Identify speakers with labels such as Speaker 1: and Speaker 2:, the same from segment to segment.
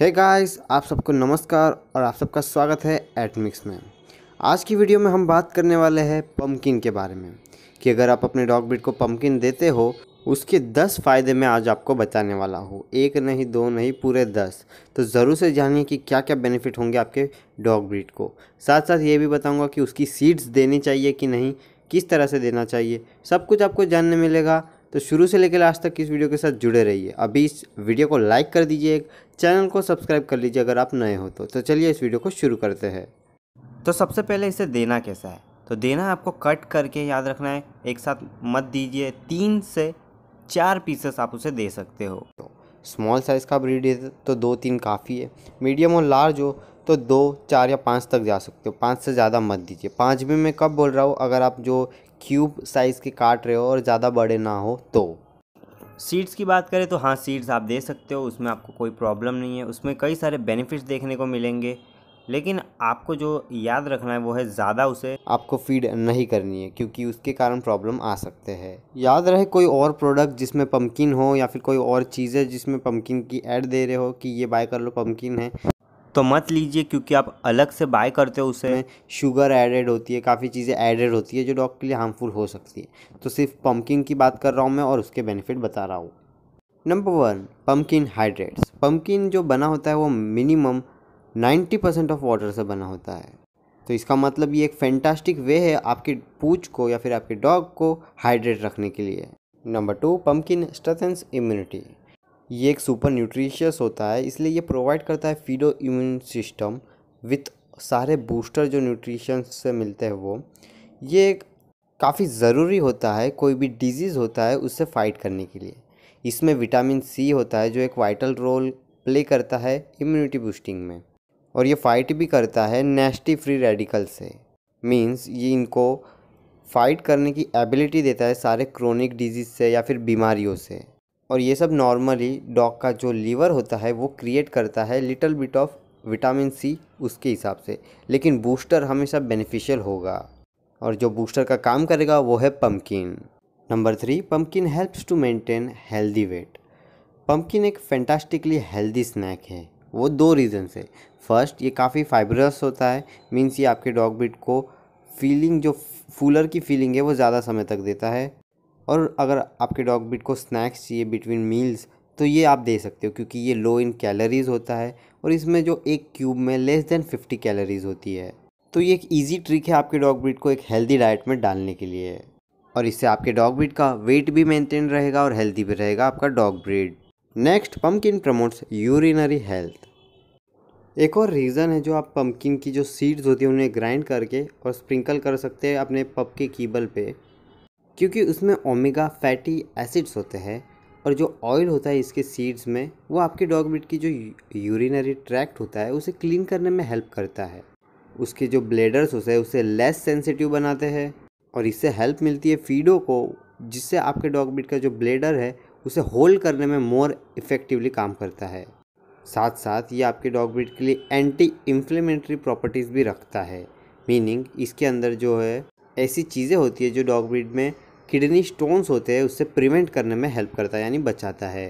Speaker 1: हे hey guys आप सबको नमस्कार और आप सबका स्वागत है एटमिक्स में आज की वीडियो में हम बात करने वाले हैं पम्पकिन के बारे में कि अगर आप अपने डॉग ब्रीड को पम्पकिन देते हो उसके दस फ़ायदे मैं आज आपको बताने वाला हूँ एक नहीं दो नहीं पूरे दस तो ज़रूर से जानिए कि क्या क्या बेनिफिट होंगे आपके डॉग ब्रीड को साथ साथ ये भी बताऊँगा कि उसकी सीड्स देनी चाहिए कि नहीं किस तरह से देना चाहिए सब कुछ आपको जानने मिलेगा तो शुरू से लेकर लास्ट तक इस वीडियो के साथ जुड़े रहिए अभी इस वीडियो को लाइक कर दीजिए चैनल को सब्सक्राइब कर लीजिए अगर आप नए हो तो तो चलिए इस वीडियो को शुरू करते हैं तो सबसे पहले इसे देना कैसा है तो देना आपको कट करके याद रखना है एक साथ मत दीजिए तीन से चार पीसेस आप उसे दे सकते हो तो स्मॉल साइज़ का ब्रीड है तो दो तीन काफ़ी है मीडियम और लार्ज हो तो दो चार या पाँच तक जा सकते हो पाँच से ज़्यादा मत दीजिए पाँच भी मैं कब बोल रहा हूँ अगर आप जो क्यूब साइज़ के काट रहे हो और ज़्यादा बड़े ना हो तो सीड्स की बात करें तो हाँ सीड्स आप दे सकते हो उसमें आपको कोई प्रॉब्लम नहीं है उसमें कई सारे बेनिफिट्स देखने को मिलेंगे लेकिन आपको जो याद रखना है वो है ज़्यादा उसे आपको फीड नहीं करनी है क्योंकि उसके कारण प्रॉब्लम आ सकते हैं याद रहे कोई और प्रोडक्ट जिसमें पम्पकिन हो या फिर कोई और चीज़ें जिसमें पम्पकिन की एड दे रहे हो कि ये बाय कर लो पम्पकिन है तो मत लीजिए क्योंकि आप अलग से बाय करते हो उसे शुगर एडेड होती है काफ़ी चीज़ें एडेड होती है जो डॉग के लिए हार्मफुल हो सकती है तो सिर्फ पम्पकिन की बात कर रहा हूँ मैं और उसके बेनिफिट बता रहा हूँ number one pumpkin hydrates pumpkin जो बना होता है वो minimum ninety percent of water से बना होता है तो इसका मतलब ये एक फैंटास्टिक वे है आपके पूछ को या फिर आपके डॉग को हाइड्रेट रखने के लिए number two pumpkin strengthens immunity ये एक सुपर न्यूट्रिशियस होता है इसलिए ये प्रोवाइड करता है फीडो इम्यून सिस्टम विथ सारे बूस्टर जो न्यूट्रिशन से मिलते हैं वो ये काफ़ी ज़रूरी होता है कोई भी डिजीज़ होता है उससे फाइट करने के लिए इसमें विटामिन सी होता है जो एक वाइटल रोल प्ले करता है इम्यूनिटी बूस्टिंग में और ये फाइट भी करता है नेस्टी फ्री रेडिकल से मीन्स ये इनको फाइट करने की एबिलिटी देता है सारे क्रोनिक डिजीज़ से या फिर बीमारियों से और ये सब नॉर्मली डॉग का जो लीवर होता है वो क्रिएट करता है little bit of vitamin C उसके हिसाब से लेकिन बूस्टर हमेशा बेनिफिशियल होगा और जो बूस्टर का काम करेगा वो है pumpkin number three pumpkin helps to maintain healthy weight pumpkin एक फैंटास्टिकली हेल्दी स्नैक है वो दो रीज़न से फर्स्ट ये काफ़ी फाइबरस होता है मीन्स ये आपके डॉग बिट को फीलिंग जो फूलर की फीलिंग है वो ज़्यादा समय तक देता है और अगर आपके डॉग बिट को स्नैक्स चाहिए बिटवीन मील्स तो ये आप दे सकते हो क्योंकि ये लो इन कैलोरीज़ होता है और इसमें जो एक क्यूब में लेस देन फिफ्टी कैलोरीज़ होती है तो ये एक ईजी ट्रिक है आपके डॉग ब्रीड को एक हेल्दी डाइट में डालने के लिए और इससे आपके डॉग ब्रिड का वेट भी मेंटेन रहेगा और हेल्दी भी रहेगा आपका dog breed next pumpkin promotes urinary health एक और रीज़न है जो आप पम्पकिन की जो सीड्स होती है उन्हें ग्राइंड करके और स्प्रिंकल कर सकते हैं अपने पप के कीबल पे क्योंकि उसमें ओमेगा फैटी एसिड्स होते हैं और जो ऑयल होता है इसके सीड्स में वो आपके डॉग मीट की जो यूरिनरी ट्रैक्ट होता है उसे क्लीन करने में हेल्प करता है उसके जो ब्लेडर्स होते हैं उसे लेस सेंसिटिव बनाते हैं और इससे हेल्प मिलती है फीडो को जिससे आपके डॉग बीट का जो ब्लेडर है उसे होल्ड करने में मोर इफ़ेक्टिवली काम करता है साथ साथ ये आपके डॉग ब्रीड के लिए एंटी इन्फ्लेमेंट्री प्रॉपर्टीज़ भी रखता है मीनिंग इसके अंदर जो है ऐसी चीज़ें होती है जो डॉग ब्रीड में किडनी स्टोन्स होते हैं उससे प्रिवेंट करने में हेल्प करता है यानी बचाता है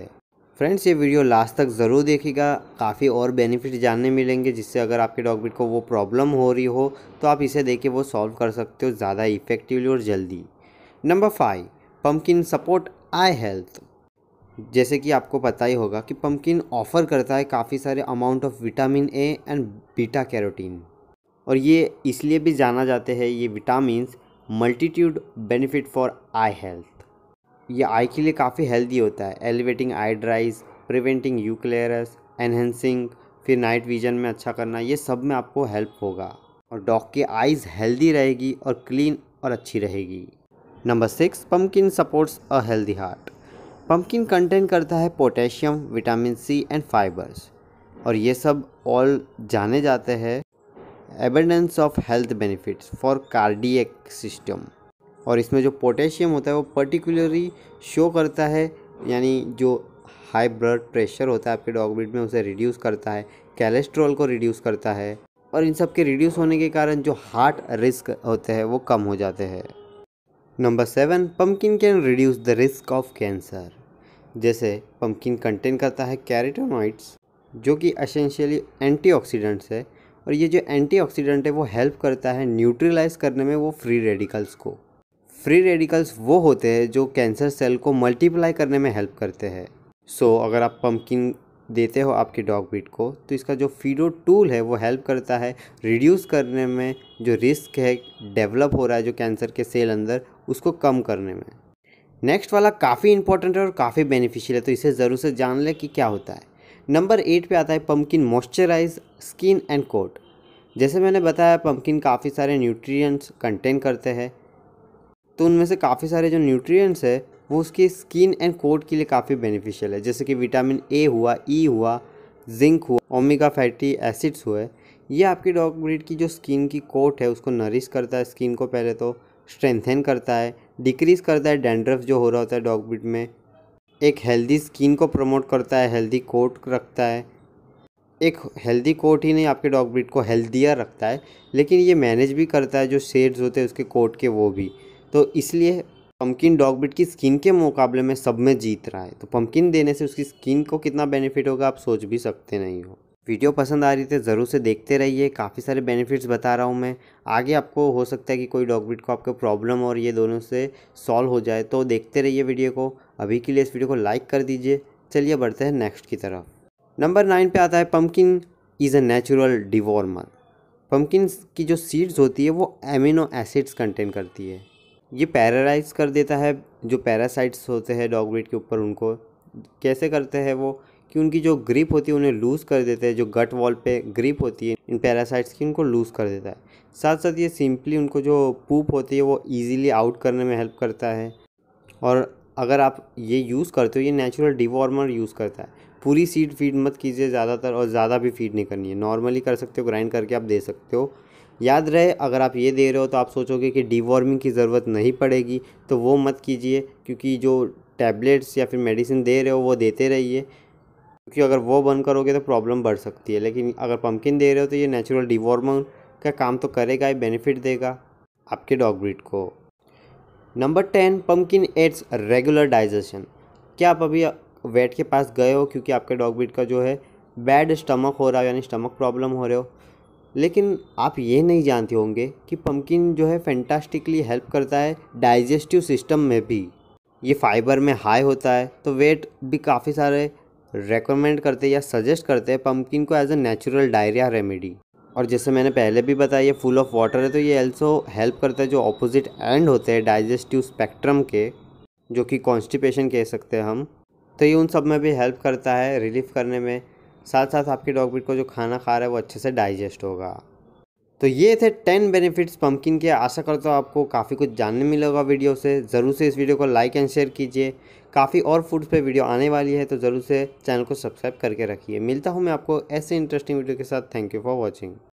Speaker 1: फ्रेंड्स ये वीडियो लास्ट तक ज़रूर देखिएगा काफ़ी और बेनिफिट जानने मिलेंगे जिससे अगर आपके डॉगबिट को वो प्रॉब्लम हो रही हो तो आप इसे देके वो सॉल्व कर सकते हो ज़्यादा इफेक्टिवली और जल्दी number five pumpkin support eye health जैसे कि आपको पता ही होगा कि पम्पकिन ऑफ़र करता है काफ़ी सारे amount of vitamin A and beta carotene और ये इसलिए भी जाना जाते हैं ये vitamin multitude benefit for eye health ये आई के लिए काफ़ी हेल्दी होता है alleviating eye dries preventing ulcers enhancing फिर नाइट विजन में अच्छा करना ये सब में आपको हेल्प होगा और डॉग की आइज़ हेल्दी रहेगी और क्लीन और अच्छी रहेगी number six pumpkin supports a healthy heart pumpkin content करता है potassium vitamin C and fibres और ये सब ऑल जाने जाते हैं abundance of health benefits for cardiac system और इसमें जो पोटेशियम होता है वो पर्टिकुलरली शो करता है यानी जो हाई ब्लड प्रेशर होता है आपके डॉग ब्रीड में उसे रिड्यूस करता है कैलेस्ट्रॉल को रिड्यूस करता है और इन सब के रिड्यूस होने के कारण जो हार्ट रिस्क होते हैं वो कम हो जाते हैं number seven pumpkin can reduce the risk of cancer जैसे पम्पकिन कंटेन करता है कैरेटोनॉइड्स जो कि असेंशियली एंटीऑक्सीडेंट्स है और ये जो एंटीऑक्सीडेंट है वो हेल्प करता है न्यूट्रलाइज करने में वो फ्री रेडिकल्स को फ्री रेडिकल्स वो होते हैं जो कैंसर सेल को मल्टीप्लाई करने में हेल्प करते हैं सो so, अगर आप पम्पकिन देते हो आपके डॉग बीट को तो इसका जो फीडो टूल है वो हेल्प करता है रिड्यूस करने में जो रिस्क है डेवलप हो रहा है जो कैंसर के सेल अंदर उसको कम करने में नेक्स्ट वाला काफ़ी इंपॉर्टेंट है और काफ़ी बेनिफिशियल है तो इसे ज़रूर से जान लें कि क्या होता है नंबर एट पे आता है pumpkin moisturise skin and coat जैसे मैंने बताया पम्पकिन काफ़ी सारे न्यूट्रिएंट्स कंटेन करते हैं तो उनमें से काफ़ी सारे जो न्यूट्रिएंट्स है वो उसकी स्किन एंड कोट के लिए काफ़ी बेनिफिशियल है जैसे कि विटामिन ए हुआ ई e हुआ जिंक हुआ ओमेगा फैटी एसिड्स हुए ये आपकी डॉग ब्रीड की जो स्किन की कोट है उसको नरिश करता है स्किन को पहले तो स्ट्रेंथन करता है डिक्रीज़ करता है डेंड्रफ जो हो रहा होता है डॉग ब्रीड में एक हेल्दी स्किन को प्रमोट करता है हेल्दी कोट रखता है एक हेल्दी कोट ही नहीं आपके डॉग ब्रीड को हेल्दियर रखता है लेकिन ये मैनेज भी करता है जो शेड्स होते हैं उसके कोट के वो भी तो इसलिए पम्पकिन डॉग ब्रीड की स्किन के मुकाबले में सब में जीत रहा है तो पम्पकिन देने से उसकी स्किन को कितना बेनिफिट होगा आप सोच भी सकते नहीं हो वीडियो पसंद आ रही थी ज़रूर से देखते रहिए काफ़ी सारे बेनिफिट्स बता रहा हूँ मैं आगे आपको हो सकता है कि कोई डॉग ब्रीड को आपके प्रॉब्लम और ये दोनों से सॉल्व हो जाए तो देखते रहिए वीडियो को अभी के लिए इस वीडियो को लाइक कर दीजिए चलिए बढ़ते हैं नेक्स्ट की तरफ नंबर नाइन पे आता है pumpkin is a natural dewormer pumpkin की जो सीड्स होती है वो एमिनो एसिड्स कंटेन करती है ये पैरालाइज कर देता है जो पैरासाइट्स होते हैं डॉगब्रिट के ऊपर उनको कैसे करते हैं वो कि उनकी जो ग्रिप होती है उन्हें लूज़ कर देते हैं जो गट वॉल पे ग्रिप होती है इन पैरासाइट्स की उनको लूज़ कर देता है साथ साथ ये सिंपली उनको जो पूप होती है वो इजीली आउट करने में हेल्प करता है और अगर आप ये यूज़ करते हो ये नेचुरल डिवॉर्मर यूज़ करता है पूरी सीड फीड मत कीजिए ज़्यादातर और ज़्यादा भी फीड नहीं करनी है नॉर्मली कर सकते हो ग्राइंड करके आप दे सकते हो याद रहे अगर आप ये दे रहे हो तो आप सोचोगे कि डिवॉर्मिंग की ज़रूरत नहीं पड़ेगी तो वो मत कीजिए क्योंकि जो टैबलेट्स या फिर मेडिसिन दे रहे हो वो देते रहिए क्योंकि अगर वो बंद करोगे तो प्रॉब्लम बढ़ सकती है लेकिन अगर पम्पकिन दे रहे हो तो ये नेचुरल डिवॉर्मर का काम तो करेगा ही बेनिफिट देगा आपके डॉग ब्रीड को number ten pumpkin aids regular digestion क्या आप अभी वेट के पास गए हो क्योंकि आपके डॉग बीट का जो है बैड स्टमक हो रहा है यानी स्टमक प्रॉब्लम हो रहे हो लेकिन आप ये नहीं जानते होंगे कि पम्पकिन जो है फैंटास्टिकली हेल्प करता है डाइजेस्टिव सिस्टम में भी ये फाइबर में हाई होता है तो वेट भी काफ़ी सारे रेकमेंड करते या सजेस्ट करते हैं पम्पकिन को as a natural diarrhoea remedy और जैसे मैंने पहले भी बताया ये फुल ऑफ वाटर है तो ये एल्सो हेल्प करता है जो ऑपोजिट एंड होते हैं डाइजेस्टिव स्पेक्ट्रम के जो कि कॉन्स्टिपेशन कह सकते हैं हम तो ये उन सब में भी हेल्प करता है रिलीफ करने में साथ साथ आपके डॉग को जो खाना खा रहा है वो अच्छे से डाइजेस्ट होगा तो ये थे टेन बेनिफिट्स पम्पकिन के आशा करता हूँ आपको काफ़ी कुछ जानने मिला होगा वीडियो से ज़रूर से इस वीडियो को लाइक एंड शेयर कीजिए काफ़ी और फूड्स पे वीडियो आने वाली है तो ज़रूर से चैनल को सब्सक्राइब करके रखिए मिलता हूँ मैं आपको ऐसे इंटरेस्टिंग वीडियो के साथ थैंक यू फॉर वॉचिंग